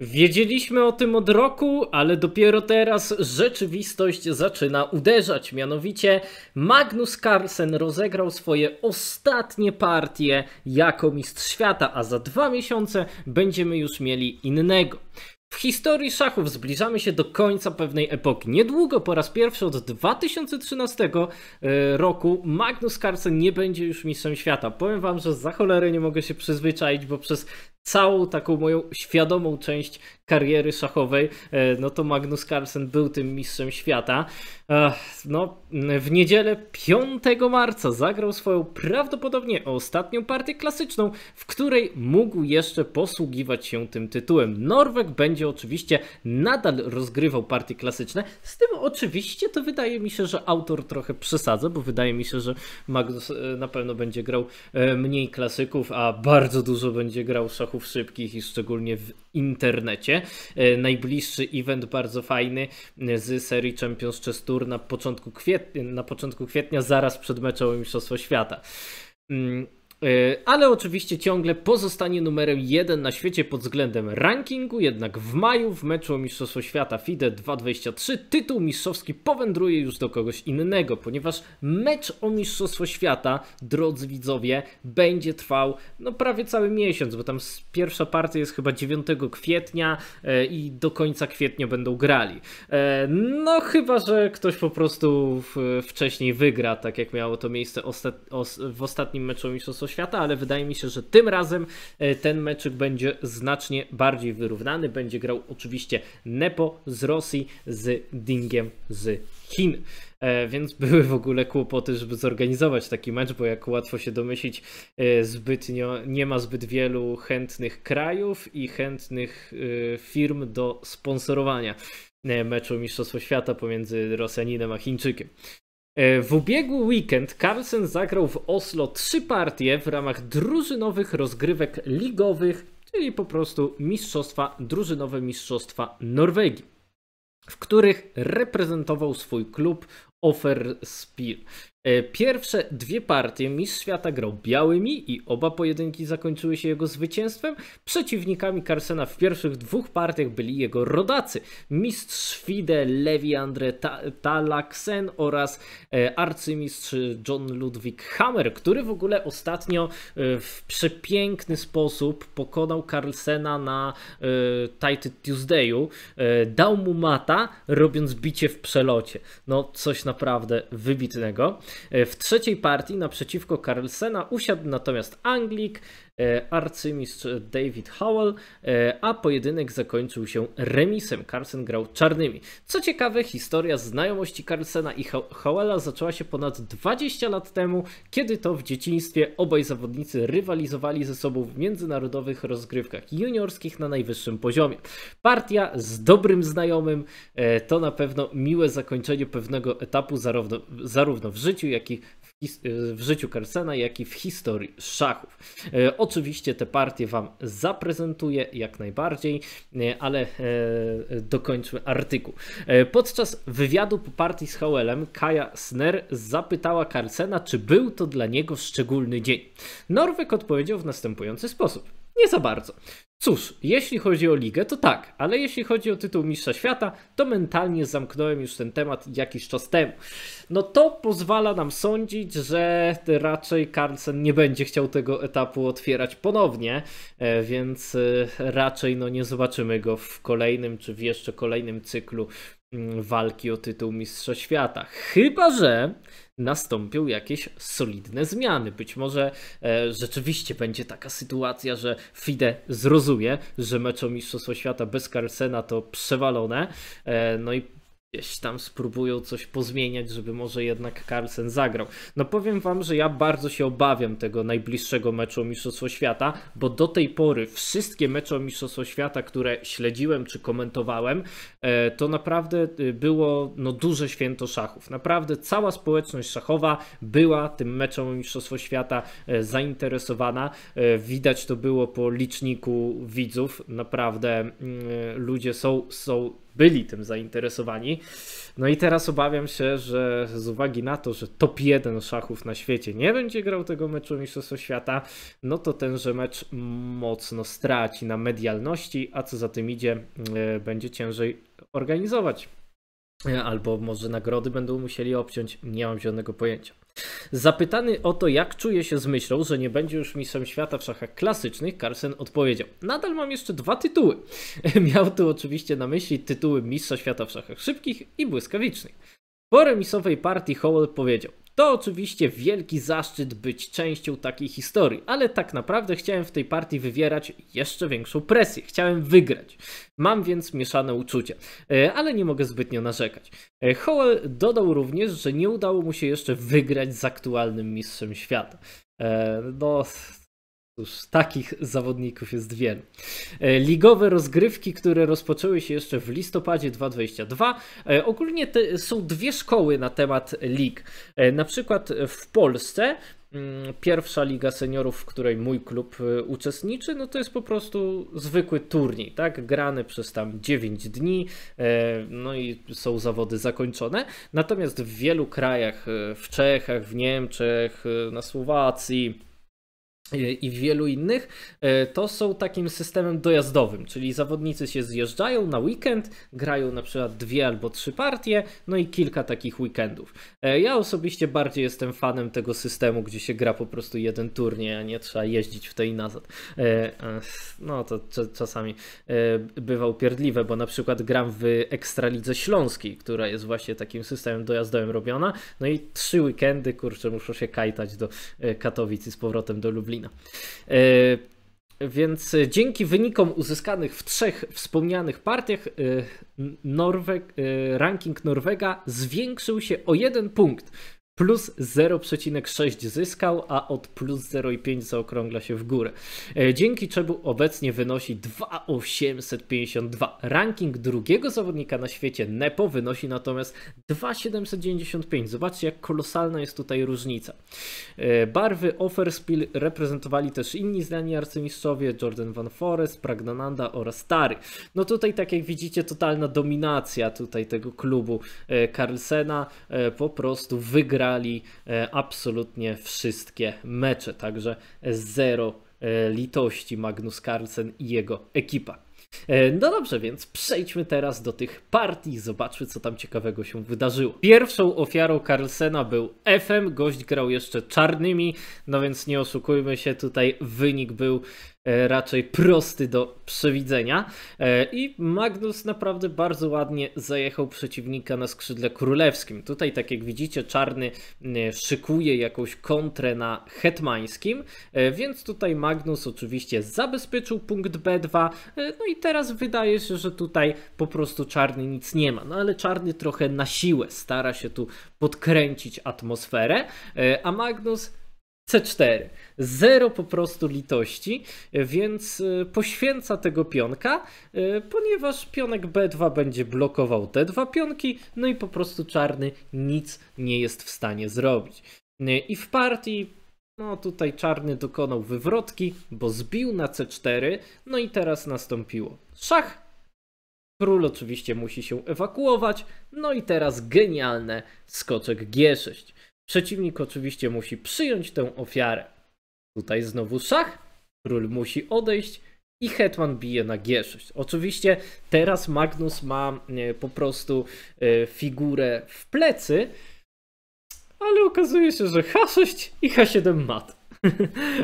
Wiedzieliśmy o tym od roku, ale dopiero teraz rzeczywistość zaczyna uderzać. Mianowicie Magnus Carlsen rozegrał swoje ostatnie partie jako mistrz świata, a za dwa miesiące będziemy już mieli innego. W historii szachów zbliżamy się do końca pewnej epoki. Niedługo, po raz pierwszy od 2013 e, roku, Magnus Carlsen nie będzie już mistrzem świata. Powiem wam, że za cholerę nie mogę się przyzwyczaić, bo przez całą taką moją świadomą część kariery szachowej, e, no to Magnus Carlsen był tym mistrzem świata. E, no, w niedzielę 5 marca zagrał swoją prawdopodobnie ostatnią partię klasyczną, w której mógł jeszcze posługiwać się tym tytułem. Norweg będzie oczywiście nadal rozgrywał partie klasyczne, z tym oczywiście to wydaje mi się, że autor trochę przesadza, bo wydaje mi się, że Magnus e, na pewno będzie grał mniej klasyków, a bardzo dużo będzie grał szachów szybkich i szczególnie w internecie. E, najbliższy event bardzo fajny e, z serii Champions Chess Tour na początku kwietnia, na początku kwietnia zaraz przed meczem o Mistrzostwo Świata. Mm, E, ale oczywiście ciągle pozostanie numerem jeden na świecie pod względem rankingu, jednak w maju w meczu o Mistrzostwo Świata FIDE 223 tytuł mistrzowski powędruje już do kogoś innego, ponieważ mecz o Mistrzostwo Świata, drodzy widzowie, będzie trwał no, prawie cały miesiąc, bo tam pierwsza partia jest chyba 9 kwietnia e, i do końca kwietnia będą grali. E, no chyba, że ktoś po prostu wcześniej wygra, tak jak miało to miejsce w ostatnim meczu o Mistrzostwo świata, ale wydaje mi się, że tym razem e, ten meczyk będzie znacznie bardziej wyrównany. Będzie grał oczywiście Nepo z Rosji z Dingiem z Chin. E, więc były w ogóle kłopoty, żeby zorganizować taki mecz, bo jak łatwo się domyślić, e, zbytnio nie ma zbyt wielu chętnych krajów i chętnych firm do sponsorowania meczu Mistrzostwa Świata pomiędzy Rosjaninem a Chińczykiem. E, w ubiegły weekend Carlsen zagrał w Oslo trzy partie w ramach drużynowych rozgrywek ligowych, czyli po prostu mistrzostwa, drużynowe mistrzostwa Norwegii, w których reprezentował swój klub Offer Spear. E, pierwsze dwie partie Mistrz Świata grał białymi i oba pojedynki zakończyły się jego zwycięstwem. Przeciwnikami Carsena w pierwszych dwóch partiach byli jego rodacy. Mistrz Fide Levi Andre Talaksen oraz e, arcymistrz John Ludwig Hammer, który w ogóle ostatnio e, w przepiękny sposób pokonał Carlsena na Titan Tuesdayu. Dał mu mata, robiąc bicie w przelocie. No, coś na naprawdę wybitnego. E, w trzeciej partii naprzeciwko Carlsena usiadł natomiast Anglik, E, arcymistrz David Howell, e, a pojedynek zakończył się remisem. Carlsen grał czarnymi. Co ciekawe, historia znajomości Carlsena i Howella zaczęła się ponad 20 lat temu, kiedy to w dzieciństwie obaj zawodnicy rywalizowali ze sobą w międzynarodowych rozgrywkach juniorskich na najwyższym poziomie. Partia z dobrym znajomym e, to na pewno miłe zakończenie pewnego etapu zarówno, zarówno w życiu, jak i w Y, w życiu Carlsena, jak i w historii szachów. Y, oczywiście te partie Wam zaprezentuję jak najbardziej, y, ale dokończmy artykuł. Podczas wywiadu po partii z Howellem Kaja Sner zapytała Carlsena, czy był to dla niego szczególny dzień. Norwek odpowiedział w następujący sposób. Nie za bardzo. Cóż, jeśli chodzi o ligę, to tak, ale jeśli chodzi o tytuł Mistrza Świata, to mentalnie zamknąłem już ten temat jakiś czas temu. No to pozwala nam sądzić, że raczej Carlsen nie będzie chciał tego etapu otwierać ponownie, e, więc e, raczej no nie zobaczymy go w kolejnym czy w jeszcze kolejnym cyklu mm, walki o tytuł Mistrza Świata. Chyba, że nastąpią jakieś solidne zmiany. Być może e, rzeczywiście będzie taka sytuacja, że FIDE zrozumie, że mecz o Mistrzostwo Świata bez Carlsena to przewalone, e, no i gdzieś tam spróbują coś pozmieniać, żeby może jednak Carlsen zagrał. No powiem wam, że ja bardzo się obawiam tego najbliższego meczu o Mistrzostwo Świata, bo do tej pory wszystkie mecze o Mistrzostwo Świata, które śledziłem czy komentowałem, e, to naprawdę y, było no, duże święto szachów. Naprawdę cała społeczność szachowa była tym meczem o Mistrzostwo Świata e, zainteresowana. E, widać to było po liczniku widzów. Naprawdę mm, ludzie są, są byli tym zainteresowani. No i teraz obawiam się, że z uwagi na to, że top 1 szachów na świecie nie będzie grał tego meczu Mistrzostwa Świata, no to tenże mecz mocno straci na medialności, a co za tym idzie, e, będzie ciężej organizować. E, albo może nagrody będą musieli obciąć, nie mam żadnego pojęcia. Zapytany o to, jak czuje się z myślą, że nie będzie już mistrzem świata w szachach klasycznych, Carlsen odpowiedział: Nadal mam jeszcze dwa tytuły. Miał tu oczywiście na myśli tytuły mistrza świata w szachach szybkich i błyskawicznych. Po remisowej partii Howell powiedział: to oczywiście wielki zaszczyt być częścią takiej historii, ale tak naprawdę chciałem w tej partii wywierać jeszcze większą presję. Chciałem wygrać. Mam więc mieszane uczucia, e, ale nie mogę zbytnio narzekać. E, Howell dodał również, że nie udało mu się jeszcze wygrać z aktualnym mistrzem świata. E, no, Cóż, takich zawodników jest wielu. E, ligowe rozgrywki, które rozpoczęły się jeszcze w listopadzie 2022, e, ogólnie są dwie szkoły na temat lig. E, na przykład w Polsce mm, pierwsza liga seniorów, w której mój klub uczestniczy, no to jest po prostu zwykły turniej, tak? Grany przez tam 9 dni, no i są zawody zakończone. Natomiast w wielu krajach, w Czechach, w Niemczech, na Słowacji, i wielu innych, e, to są takim systemem dojazdowym, czyli zawodnicy się zjeżdżają na weekend, grają na przykład dwie albo trzy partie, no i kilka takich weekendów. E, ja osobiście bardziej jestem fanem tego systemu, gdzie się gra po prostu jeden turniej, a nie trzeba jeździć w tej nazad. E, no to czasami bywa upierdliwe, bo na przykład gram w Ekstralidze Śląskiej, która jest właśnie takim systemem dojazdowym robiona, no i trzy weekendy, kurczę, muszę się kajtać do Katowic i z powrotem do Lublina E, więc dzięki wynikom uzyskanych w trzech wspomnianych partiach e, e, ranking Norwega zwiększył się o jeden punkt plus 0,6 zyskał, a od plus 0,5 zaokrągla się w górę. E, dzięki czemu obecnie wynosi 2,852. Ranking drugiego zawodnika na świecie Nepo wynosi natomiast 2,795. Zobaczcie, jak kolosalna jest tutaj różnica. E, barwy Offerspiel reprezentowali też inni znani arcymistrzowie, Jordan Van Forest, Pragnananda oraz Stary. No tutaj, tak jak widzicie, totalna dominacja tutaj tego klubu e, Carlsena po prostu wygra wygrali e, absolutnie wszystkie mecze, także zero e, litości Magnus Carlsen i jego ekipa. E, no dobrze, więc przejdźmy teraz do tych partii, zobaczmy co tam ciekawego się wydarzyło. Pierwszą ofiarą Carlsena był FM, gość grał jeszcze czarnymi, no więc nie oszukujmy się, tutaj wynik był E, raczej prosty do przewidzenia. E, I Magnus naprawdę bardzo ładnie zajechał przeciwnika na skrzydle królewskim. Tutaj, tak jak widzicie, czarny e, szykuje jakąś kontrę na hetmańskim, więc tutaj Magnus oczywiście zabezpieczył punkt B2. No i teraz wydaje się, że tutaj po prostu czarny nic nie ma. No ale czarny trochę na siłę stara się tu podkręcić atmosferę, a Magnus C4. Zero po prostu litości, więc y, poświęca tego pionka, y, ponieważ pionek B2 będzie blokował te dwa pionki, no i po prostu czarny nic nie jest w stanie zrobić. Y, I w partii no tutaj czarny dokonał wywrotki, bo zbił na C4, no i teraz nastąpiło szach. Król oczywiście musi się ewakuować, no i teraz genialne skoczek G6. Przeciwnik oczywiście musi przyjąć tę ofiarę. Tutaj znowu szach, król musi odejść i hetman bije na G6. Oczywiście teraz Magnus ma e, po prostu e, figurę w plecy, ale okazuje się, że H6 i H7 mat.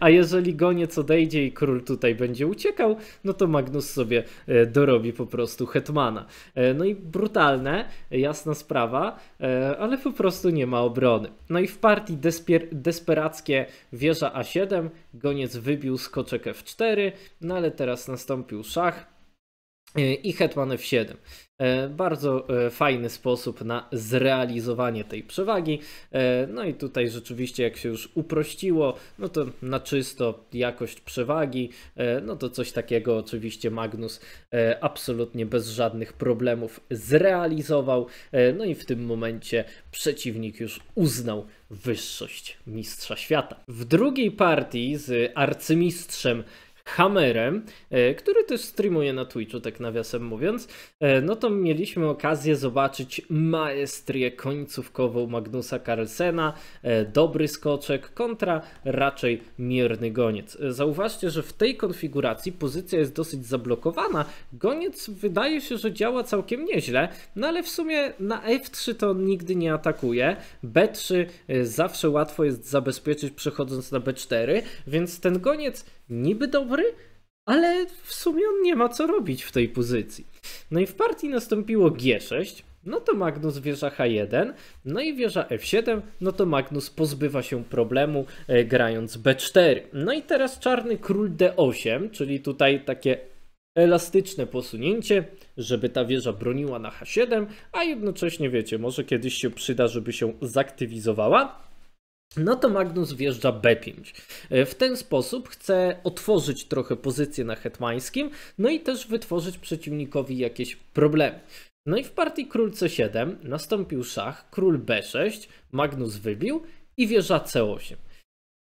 A jeżeli goniec odejdzie i król tutaj będzie uciekał, no to Magnus sobie e, dorobi po prostu hetmana. E, no i brutalne, jasna sprawa, e, ale po prostu nie ma obrony. No i w partii despier- desperackie wieża A7, goniec wybił skoczek F4, no ale teraz nastąpił szach, E, i Hetman F7. E, bardzo e, fajny sposób na zrealizowanie tej przewagi. No i tutaj rzeczywiście, jak się już uprościło, no to na czysto jakość przewagi, no to coś takiego oczywiście Magnus absolutnie bez żadnych problemów zrealizował. No i w tym momencie przeciwnik już uznał wyższość Mistrza Świata. W drugiej partii z arcymistrzem Hammerem, e, który też streamuje na Twitchu, tak nawiasem mówiąc, e, no to mieliśmy okazję zobaczyć maestrię końcówkową Magnusa Carlsena, e, dobry skoczek kontra raczej mierny goniec. Zauważcie, że w tej konfiguracji pozycja jest dosyć zablokowana. Goniec wydaje się, że działa całkiem nieźle, no ale w sumie na F3 to nigdy nie atakuje. B3 zawsze łatwo jest zabezpieczyć przechodząc na B4, więc ten goniec niby dobry, ale w sumie on nie ma co robić w tej pozycji. No i w partii nastąpiło G6, no to Magnus wieża H1, no i wieża F7, no to Magnus pozbywa się problemu e, grając B4. No i teraz czarny król D8, czyli tutaj takie elastyczne posunięcie, żeby ta wieża broniła na H7, a jednocześnie wiecie, może kiedyś się przyda, żeby się zaktywizowała no to Magnus wjeżdża B5. E, w ten sposób chce otworzyć trochę pozycję na hetmańskim, no i też wytworzyć przeciwnikowi jakieś problemy. No i w partii król C7 nastąpił szach, król B6, Magnus wybił i wieża C8.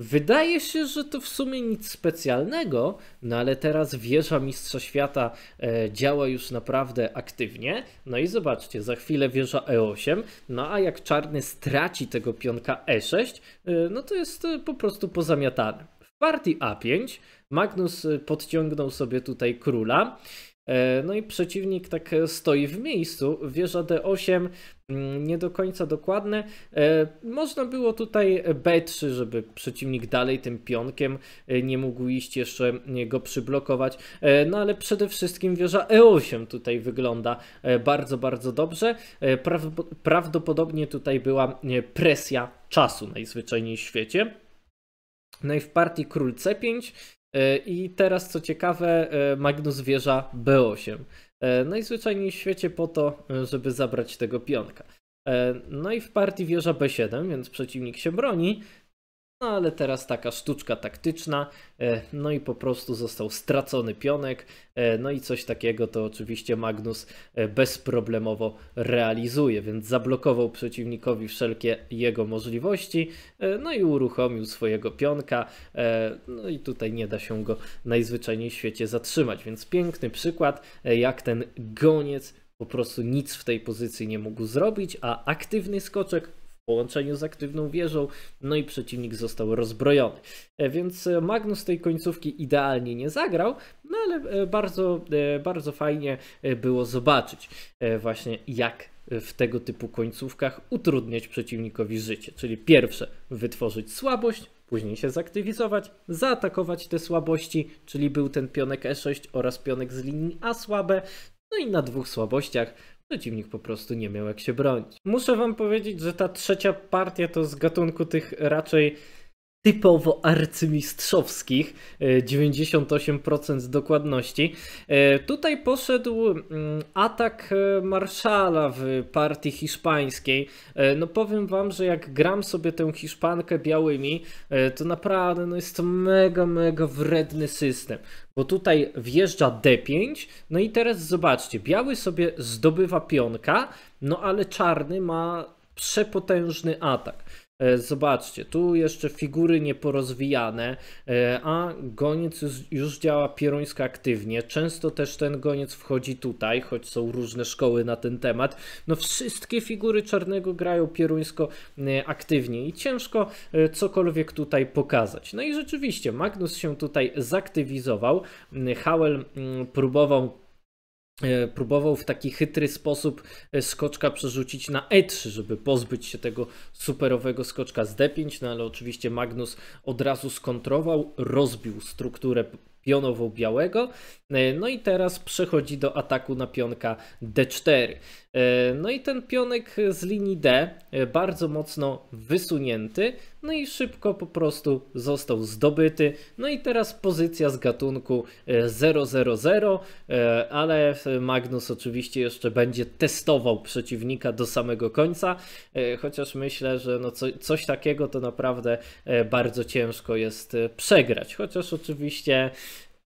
Wydaje się, że to w sumie nic specjalnego, no ale teraz wieża Mistrza Świata e, działa już naprawdę aktywnie. No i zobaczcie, za chwilę wieża E8, no a jak czarny straci tego pionka E6, e, no to jest e, po prostu pozamiatane. W partii A5 Magnus podciągnął sobie tutaj króla E, no i przeciwnik tak e, stoi w miejscu, wieża D8, mm, nie do końca dokładne. E, można było tutaj B3, żeby przeciwnik dalej tym pionkiem nie mógł iść, jeszcze go przyblokować. No ale przede wszystkim wieża E8 tutaj wygląda bardzo, bardzo dobrze. Prawdopodobnie tutaj była presja czasu najzwyczajniej w świecie. No i w partii król C5 E, I teraz, co ciekawe, e, Magnus wieża B8. E, Najzwyczajniej no w świecie po to, żeby zabrać tego pionka. No i w partii wieża B7, więc przeciwnik się broni, no ale teraz taka sztuczka taktyczna, e, no i po prostu został stracony pionek, e, no i coś takiego to oczywiście Magnus e, bezproblemowo realizuje, więc zablokował przeciwnikowi wszelkie jego możliwości, no i uruchomił swojego pionka, no i tutaj nie da się go najzwyczajniej w świecie zatrzymać, więc piękny przykład jak ten goniec po prostu nic w tej pozycji nie mógł zrobić, a aktywny skoczek połączeniu z aktywną wieżą, no i przeciwnik został rozbrojony. E, więc e, Magnus tej końcówki idealnie nie zagrał, no ale e, bardzo, bardzo fajnie było zobaczyć właśnie jak w tego typu końcówkach utrudniać przeciwnikowi życie. Czyli pierwsze, wytworzyć słabość, później się zaktywizować, zaatakować te słabości, czyli był ten pionek E6 oraz pionek z linii A słabe, no i na dwóch słabościach Przeciwnik po prostu nie miał jak się bronić. Muszę wam powiedzieć, że ta trzecia partia to z gatunku tych raczej typowo arcymistrzowskich, 98% e, dokładności. E, tutaj poszedł mm, atak e, marszala w partii hiszpańskiej. No powiem wam, że jak gram sobie tę Hiszpankę białymi, to naprawdę no jest to mega, mega wredny system. Bo tutaj wjeżdża D5, no i teraz zobaczcie, biały sobie zdobywa pionka, no ale czarny ma przepotężny atak. E, zobaczcie, tu jeszcze figury nieporozwijane, e, a goniec już, działa pieruńsko aktywnie. Często też ten goniec wchodzi tutaj, choć są różne szkoły na ten temat. No wszystkie figury czarnego grają pieruńsko e, aktywnie i ciężko cokolwiek tutaj pokazać. No i rzeczywiście Magnus się tutaj zaktywizował. Howell mm, próbował E, próbował w taki chytry sposób e, skoczka przerzucić na E3, żeby pozbyć się tego superowego skoczka z D5, no ale oczywiście Magnus od razu skontrował, rozbił strukturę pionową białego, e, no i teraz przechodzi do ataku na pionka D4. No i ten pionek z linii D, bardzo mocno wysunięty, no i szybko po prostu został zdobyty. No i teraz pozycja z gatunku 000, e, e, ale Magnus oczywiście jeszcze będzie testował przeciwnika do samego końca, e, chociaż myślę, że no coś takiego to naprawdę bardzo ciężko jest przegrać, chociaż oczywiście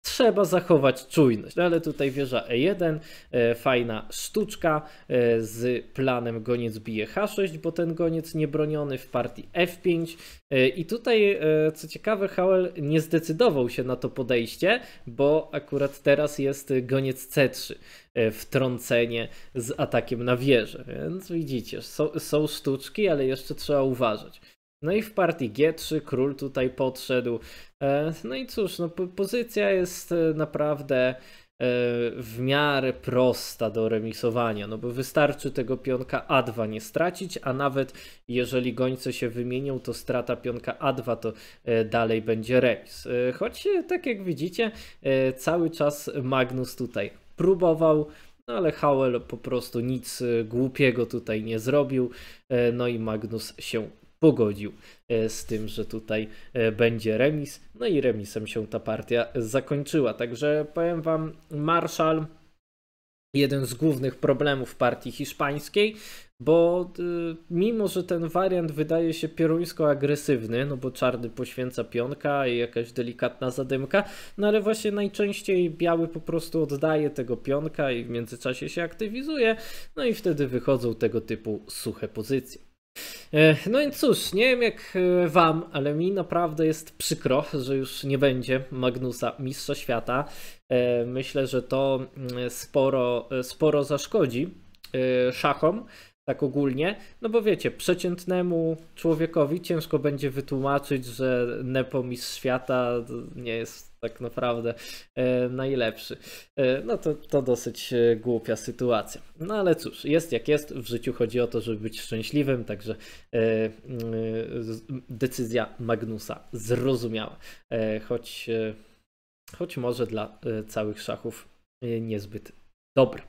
trzeba zachować czujność. No ale tutaj wieża E1, e, fajna sztuczka e, z planem goniec bije H6, bo ten goniec niebroniony w partii F5. E, I tutaj, e, co ciekawe, Howell nie zdecydował się na to podejście, bo akurat teraz jest goniec C3 e, wtrącenie z atakiem na wieżę. Więc widzicie, są sztuczki, ale jeszcze trzeba uważać. No i w partii G3 król tutaj podszedł. E, no i cóż, no, pozycja jest e, naprawdę e, w miarę prosta do remisowania, no bo wystarczy tego pionka A2 nie stracić, a nawet jeżeli gońce się wymienią, to strata pionka A2 to dalej będzie remis. Choć tak jak widzicie, cały czas Magnus tutaj próbował, no ale Howell po prostu nic głupiego tutaj nie zrobił, no i Magnus się pogodził e, z tym, że tutaj e, będzie remis. No i remisem się ta partia zakończyła. Także powiem Wam, Marszal jeden z głównych problemów partii hiszpańskiej, bo e, mimo, że ten wariant wydaje się pieruńsko agresywny, no bo czarny poświęca pionka i jakaś delikatna zadymka, no ale właśnie najczęściej biały po prostu oddaje tego pionka i w międzyczasie się aktywizuje, no i wtedy wychodzą tego typu suche pozycje. E, no i cóż, nie wiem jak e, wam, ale mi naprawdę jest przykro, że już nie będzie Magnusa mistrza świata. E, myślę, że to mm, sporo, sporo zaszkodzi szachom tak ogólnie, no bo wiecie, przeciętnemu człowiekowi ciężko będzie wytłumaczyć, że Nepomis świata nie jest tak naprawdę e, najlepszy. E, no to, to dosyć e, głupia sytuacja. No ale cóż, jest jak jest, w życiu chodzi o to, żeby być szczęśliwym, także decyzja Magnusa zrozumiała, choć, choć może dla całych szachów niezbyt dobra.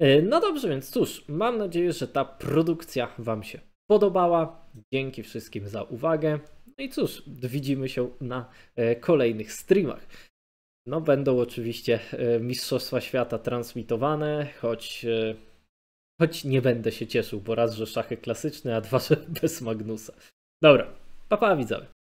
E, no dobrze, więc cóż, mam nadzieję, że ta produkcja Wam się podobała. Dzięki wszystkim za uwagę. No i cóż, widzimy się na e, kolejnych streamach. No będą oczywiście e, Mistrzostwa Świata transmitowane, choć, choć nie będę się cieszył, bo raz, że szachy klasyczne, a dwa, że bez Magnusa. Dobra, papa pa, widzowie.